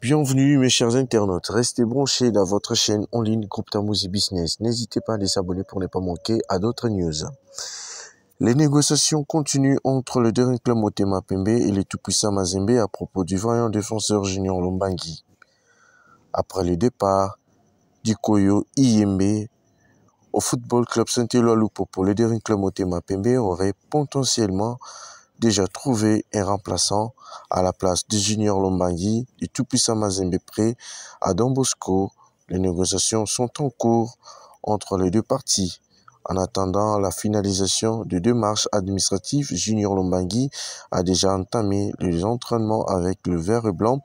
Bienvenue mes chers internautes, restez branchés dans votre chaîne en ligne Groupe Tamouzi Business. N'hésitez pas à les abonner pour ne pas manquer à d'autres news. Les négociations continuent entre le dernier club Motema Pembe et le tout-puissant Mazembe à propos du vaillant défenseur Junior Lombangi. Après le départ du Koyo IMB au Football Club Saint-Éloi pour le dernier club Motema Pembe aurait potentiellement déjà trouvé un remplaçant à la place de junior Lombangui du tout-puissant Mazembe à Don Bosco. Les négociations sont en cours entre les deux parties. En attendant la finalisation des marches administratives, Junior Lombangui a déjà entamé les entraînements avec le vert et blanc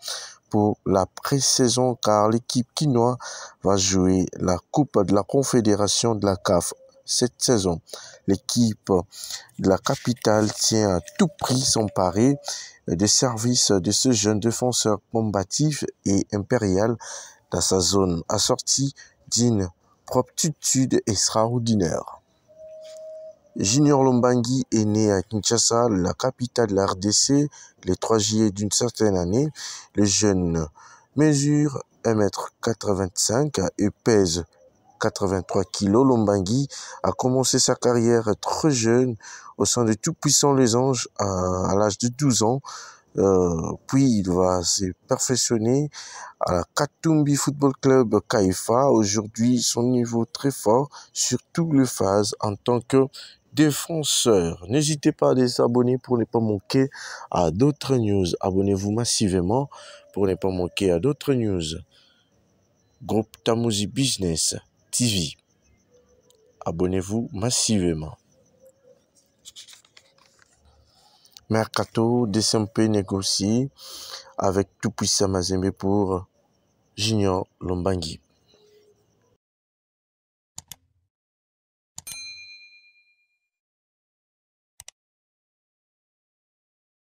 pour la pré-saison car l'équipe quinoa va jouer la Coupe de la Confédération de la CAF cette saison. L'équipe de la capitale tient à tout prix son pari des services de ce jeune défenseur combatif et impérial dans sa zone, assortie d'une promptitude extraordinaire. Junior Lombangi est né à Kinshasa, la capitale de la RDC, le 3 juillet d'une certaine année. Le jeune mesure 1m85 et pèse 83 kg, Lombangui a commencé sa carrière très jeune au sein de Tout-Puissant Les Anges à, l'âge de 12 ans. Euh, puis il va se perfectionner à la Katumbi Football Club Kaifa. Aujourd'hui, son niveau très fort sur toutes les phases en tant que défenseur. N'hésitez pas à les abonner pour ne pas manquer à d'autres news. Abonnez-vous massivement pour ne pas manquer à d'autres news. Groupe TAMOZI Business. TV. Abonnez-vous massivement. Mercato, DCMP négocie avec tout puissant Mazembe pour Junior Lombangi.